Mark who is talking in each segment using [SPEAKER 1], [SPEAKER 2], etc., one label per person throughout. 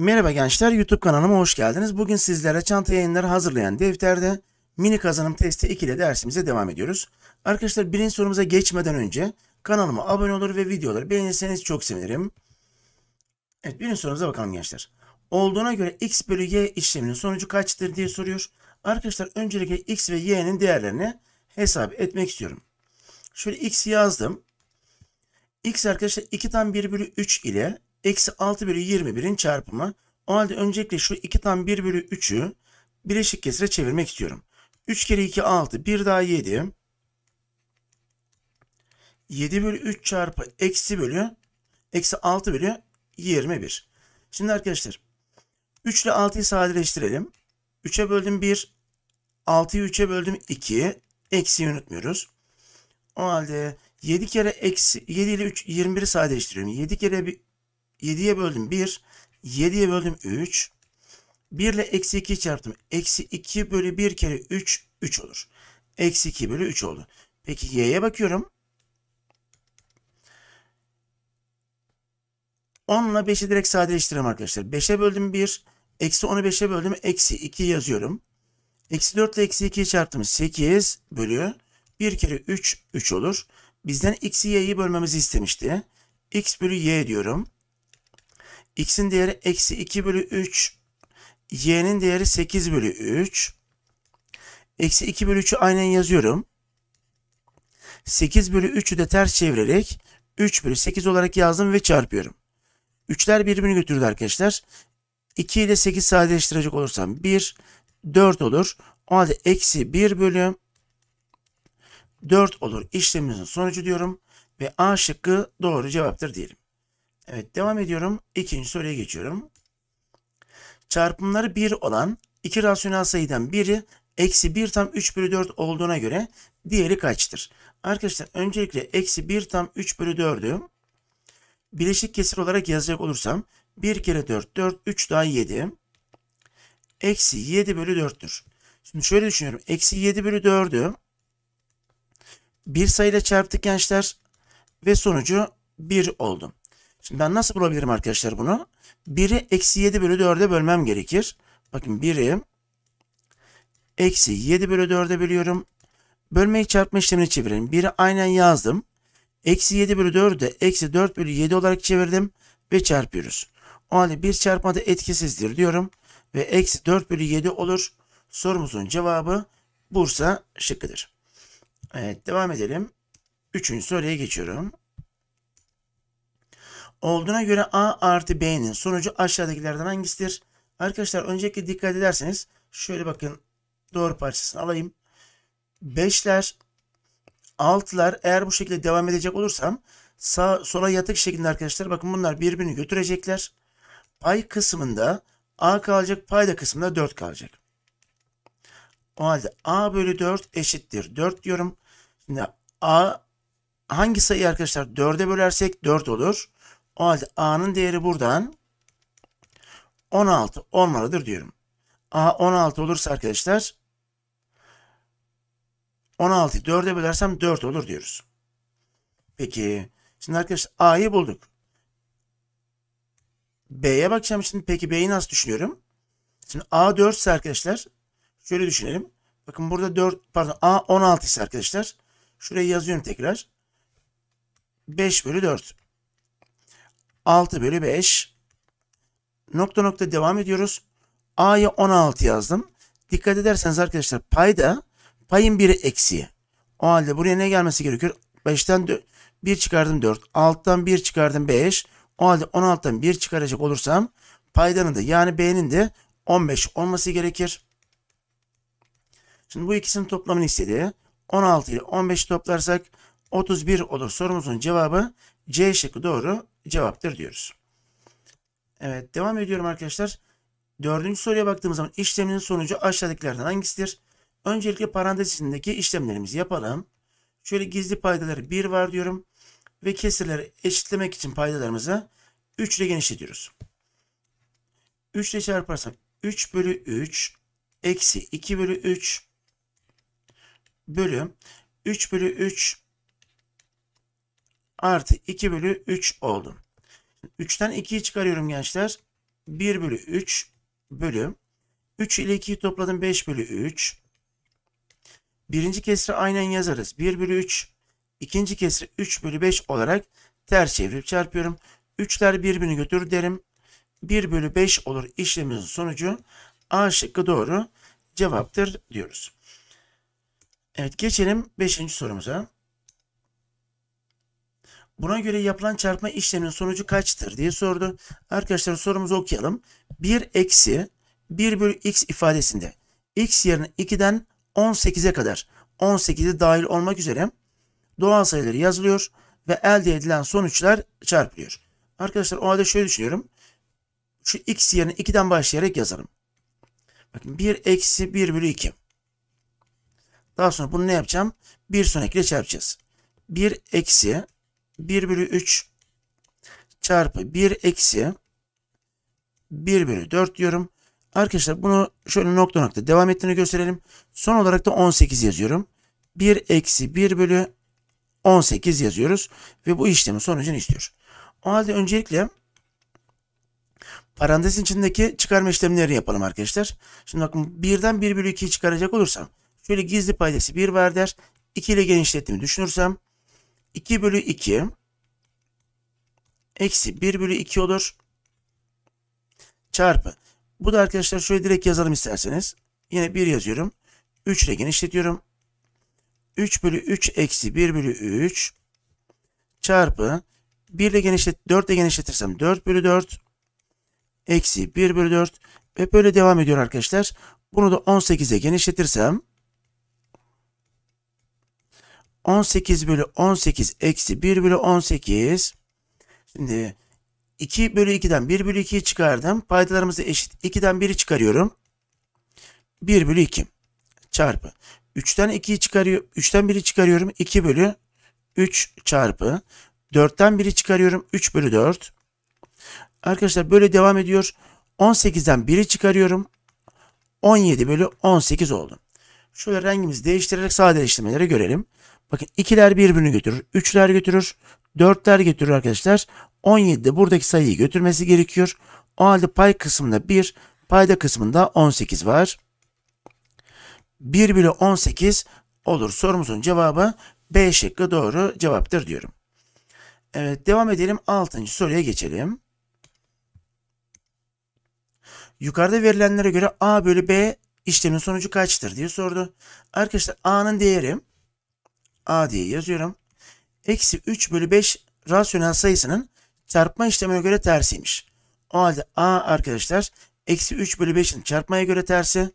[SPEAKER 1] Merhaba gençler, YouTube kanalıma hoş geldiniz. Bugün sizlere çanta yayınları hazırlayan defterde mini kazanım testi 2 ile dersimize devam ediyoruz. Arkadaşlar birinci sorumuza geçmeden önce kanalıma abone olur ve videoları beğenirseniz çok sevinirim. Evet birinci sorumuza bakalım gençler. Olduğuna göre x bölü y işleminin sonucu kaçtır diye soruyor. Arkadaşlar öncelikle x ve y'nin değerlerini hesap etmek istiyorum. Şöyle x yazdım. x arkadaşlar 2 tam 1 bölü 3 ile eksi 6 bölü 21'in çarpımı. O halde öncelikle şu 2 tam 1 bölü 3'ü bileşik kesire çevirmek istiyorum. 3 kere 2 6 1 daha 7. 7 bölü 3 çarpı eksi bölü eksi 6 bölü 21. Şimdi arkadaşlar 3 ile 6'yı sadeleştirelim. 3'e böldüm 1. 6'yı 3'e böldüm 2. Eksiyi unutmuyoruz. O halde 7 kere eksi 7 ile 3 21'i sadeleştiriyorum. 7 kere 7'ye böldüm 1. 7'ye böldüm 3. 1 ile eksi 2 çarptım. Eksi 2 bölü 1 kere 3, 3 olur. Eksi 2 bölü 3 oldu. Peki y'ye bakıyorum. 10 ile 5'i direkt sadeleştiririm arkadaşlar. 5'e böldüm 1. Eksi 10'u 5'e böldüm. Eksi 2 yazıyorum. Eksi 4 ile eksi 2'yi çarptım. 8 bölü 1 kere 3, 3 olur. Bizden x'i y'yi bölmemizi istemişti. x bölü y diyorum x'in değeri eksi 2 bölü 3, y'nin değeri 8 bölü 3. Eksi 2 bölü 3'ü aynen yazıyorum. 8 bölü 3'ü de ters çevirerek 3 bölü 8 olarak yazdım ve çarpıyorum. 3'ler birbirini götürdü arkadaşlar. 2 ile 8 sadeleştirecek olursam 1, 4 olur. O halde eksi 1 bölü 4 olur. İşlemimizin sonucu diyorum ve A şıkkı doğru cevaptır diyelim. Evet devam ediyorum. İkinci soruya geçiyorum. Çarpımları 1 olan iki rasyonel sayıdan biri eksi 1 tam 3 bölü 4 olduğuna göre diğeri kaçtır? Arkadaşlar öncelikle eksi 1 tam 3 bölü 4'ü bileşik kesir olarak yazacak olursam 1 kere 4 4 3 daha 7 eksi 7 bölü 4'tür. Şimdi şöyle düşünüyorum. Eksi 7 bölü 4'ü bir sayıyla çarptık gençler ve sonucu 1 oldu. Şimdi ben nasıl bulabilirim arkadaşlar bunu? 1'i eksi 7 bölü 4'e bölmem gerekir. Bakın 1'i eksi 7 bölü 4'e bölüyorum. Bölmeyi çarpma işlemini çevirin. 1'i aynen yazdım. Eksi 7 bölü 4'ü de eksi 4 bölü 7 olarak çevirdim ve çarpıyoruz. O halde bir da etkisizdir diyorum ve eksi 4 bölü 7 olur. Sorumuzun cevabı Bursa şıkkıdır. Evet devam edelim. Üçüncü soruya geçiyorum olduğuna göre A artı B'nin sonucu aşağıdakilerden hangisidir? Arkadaşlar önceki dikkat ederseniz şöyle bakın doğru parçasını alayım. 5'ler 6'lar eğer bu şekilde devam edecek olursam sağ sola yatık şeklinde arkadaşlar bakın bunlar birbirini götürecekler. Pay kısmında A kalacak payda kısmında 4 kalacak. O halde A bölü 4 eşittir 4 diyorum. Şimdi A hangi sayı arkadaşlar 4'e bölersek 4 olur. O halde A'nın değeri buradan 16 olmalıdır diyorum. A 16 olursa arkadaşlar 16'yı 4'e bölersem 4 olur diyoruz. Peki şimdi arkadaşlar A'yı bulduk. B'ye bakacağım şimdi peki B'yi nasıl düşünüyorum? Şimdi A 4 ise arkadaşlar şöyle düşünelim. Bakın burada 4 pardon A 16 ise arkadaşlar şuraya yazıyorum tekrar. 5 bölü 4. 6 bölü 5. Nokta nokta devam ediyoruz. A'ya 16 yazdım. Dikkat ederseniz arkadaşlar payda payın biri eksiği. O halde buraya ne gelmesi gerekiyor? 5'ten 1 çıkardım 4. 6'dan 1 çıkardım 5. O halde 16'dan 1 çıkaracak olursam paydanın da yani B'nin de 15 olması gerekir. Şimdi bu ikisinin toplamını istedi. 16 ile 15 toplarsak 31 olur. Sorumuzun cevabı C şıkkı doğru cevaptır diyoruz. Evet devam ediyorum arkadaşlar. Dördüncü soruya baktığımız zaman işleminin sonucu aşağıdakilerden hangisidir? Öncelikle parantez içindeki işlemlerimizi yapalım. Şöyle gizli paydaları 1 var diyorum. Ve kesirleri eşitlemek için paydalarımızı 3 ile genişletiyoruz. 3 ile çarparsam 3 bölü 3 eksi 2 bölü 3 bölü 3 bölü 3 artı 2 bölü 3 oldu. 3'ten 2'yi çıkarıyorum gençler. 1 bölü 3 bölü 3 ile 2'yi topladım 5 bölü 3. Birinci kesri aynen yazarız. 1 bölü 3. İkinci kesri 3 bölü 5 olarak ters çevirip çarpıyorum. 3'ler birbirini götür derim. 1 bölü 5 olur işlemimizin sonucu. A şıkkı doğru cevaptır diyoruz. Evet geçelim 5. sorumuza. Buna göre yapılan çarpma işleminin sonucu kaçtır diye sordu. Arkadaşlar sorumuzu okuyalım. 1 eksi 1 bölü x ifadesinde x yerine 2'den 18'e kadar 18'i dahil olmak üzere doğal sayıları yazılıyor ve elde edilen sonuçlar çarpılıyor. Arkadaşlar o halde şöyle düşünüyorum. Şu x yerine 2'den başlayarak yazalım. Bakın 1 eksi 1 bölü 2. Daha sonra bunu ne yapacağım? Bir sonrakiyle çarpacağız. 1 eksi 1 bölü 3 çarpı 1 eksi 1 bölü 4 diyorum. Arkadaşlar bunu şöyle nokta nokta devam ettiğini gösterelim. Son olarak da 18 yazıyorum. 1 eksi 1 bölü 18 yazıyoruz. Ve bu işlemin sonucunu istiyor. O halde öncelikle parantezin içindeki çıkarma işlemlerini yapalım arkadaşlar. Şimdi bakın 1'den 1 bölü 2'yi çıkaracak olursam şöyle gizli paydası 1 var der. 2 ile genişlettiğimi düşünürsem 2 bölü 2 eksi 1 bölü 2 olur. Çarpı. Bu da arkadaşlar şöyle direkt yazalım isterseniz. Yine 1 yazıyorum. 3 ile genişletiyorum. 3 bölü 3 eksi 1 bölü 3 çarpı 1 ile genişlet 4 ile genişletirsem 4 bölü 4 eksi 1 bölü 4 ve böyle devam ediyor arkadaşlar. Bunu da 18 ile genişletirsem 18 bölü 18 eksi 1 bölü 18. Şimdi 2 bölü 2'den 1 bölü 2'yi çıkardım. Paydalarımızı eşit. 2'den 1'i çıkarıyorum. 1 bölü 2 çarpı. 3'ten 2'yi çıkarıyor. 3'ten 1'i çıkarıyorum. 2 bölü 3 çarpı. 4'ten 1'i çıkarıyorum. 3 bölü 4. Arkadaşlar böyle devam ediyor. 18'den 1'i çıkarıyorum. 17 bölü 18 oldu. Şöyle rengimizi değiştirerek sadeleştirmeleri görelim. Bakın ikiler birbirini götürür. Üçler götürür. Dörtler götürür arkadaşlar. 17'de buradaki sayıyı götürmesi gerekiyor. O halde pay kısmında 1, payda kısmında 18 var. 1 bölü 18 olur. Sorumuzun cevabı B şıkkı doğru cevaptır diyorum. Evet devam edelim. 6. soruya geçelim. Yukarıda verilenlere göre A bölü B işlemin sonucu kaçtır diye sordu. Arkadaşlar A'nın değeri a diye yazıyorum. Eksi 3 bölü 5 rasyonel sayısının çarpma işlemine göre tersiymiş. O halde a arkadaşlar eksi 3 bölü 5'in çarpmaya göre tersi.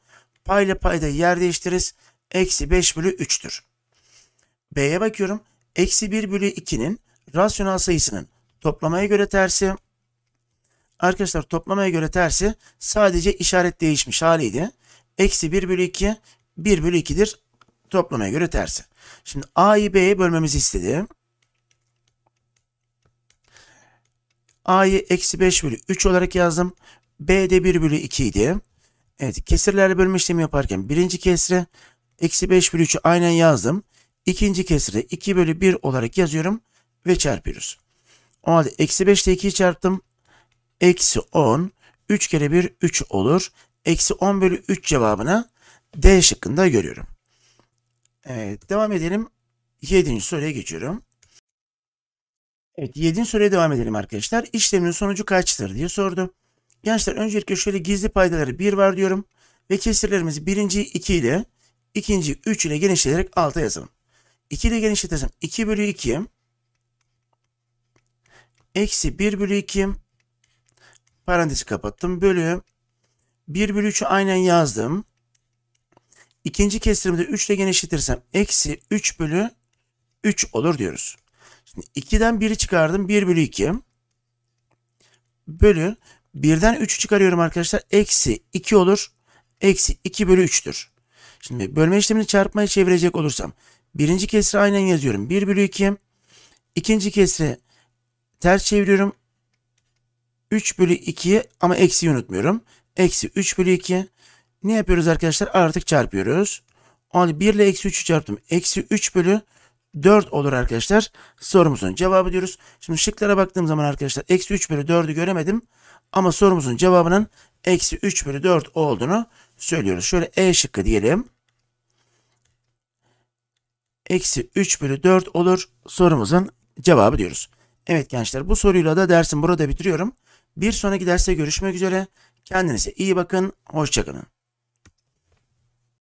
[SPEAKER 1] Payla payda yer değiştiririz. Eksi 5 bölü 3'tür. B'ye bakıyorum. Eksi 1 bölü 2'nin rasyonel sayısının toplamaya göre tersi. Arkadaşlar toplamaya göre tersi sadece işaret değişmiş haliydi. Eksi 1 bölü 2 1 bölü 2'dir. Toplamaya göre tersi. Şimdi A'yı B'ye bölmemizi istedi. A'yı eksi 5 bölü 3 olarak yazdım. B de 1 bölü 2 idi. Evet kesirlerle bölme işlemi yaparken birinci kesre eksi 5 bölü 3'ü aynen yazdım. İkinci kesire 2 bölü 1 olarak yazıyorum ve çarpıyoruz. O halde eksi 5 ile 2'yi çarptım. Eksi 10. 3 kere 1 3 olur. Eksi 10 bölü 3 cevabına D şıkkında görüyorum. Evet devam edelim. 7. soruya geçiyorum. Evet 7. soruya devam edelim arkadaşlar. İşlemin sonucu kaçtır diye sordu. Gençler öncelikle şöyle gizli paydaları 1 var diyorum. Ve kesirlerimizi birinciyi 2 ile ikinci 3 ile genişleterek alta yazalım. 2 ile genişletelim. 2 bölü 2 eksi 1 bölü 2 parantezi kapattım bölü 1 bölü 3'ü aynen yazdım. İkinci kesirimde 3 ile genişletirsem eksi 3 bölü 3 olur diyoruz. Şimdi 2'den 1'i çıkardım. 1 bölü 2 bölü 1'den 3'ü çıkarıyorum arkadaşlar. Eksi 2 olur. Eksi 2 bölü 3'tür. Şimdi bölme işlemini çarpmaya çevirecek olursam birinci kesri aynen yazıyorum. 1 bölü 2 ikinci kesri ters çeviriyorum. 3 bölü 2 ama eksiyi unutmuyorum. Eksi 3 bölü 2 ne yapıyoruz arkadaşlar? Artık çarpıyoruz. 1 ile eksi 3'ü çarptım. Eksi 3 bölü 4 olur arkadaşlar. Sorumuzun cevabı diyoruz. Şimdi şıklara baktığım zaman arkadaşlar eksi 3 bölü 4'ü göremedim. Ama sorumuzun cevabının eksi 3 bölü 4 olduğunu söylüyoruz. Şöyle E şıkkı diyelim. Eksi 3 bölü 4 olur sorumuzun cevabı diyoruz. Evet gençler bu soruyla da dersim burada bitiriyorum. Bir sonraki derste görüşmek üzere. Kendinize iyi bakın. Hoşçakalın.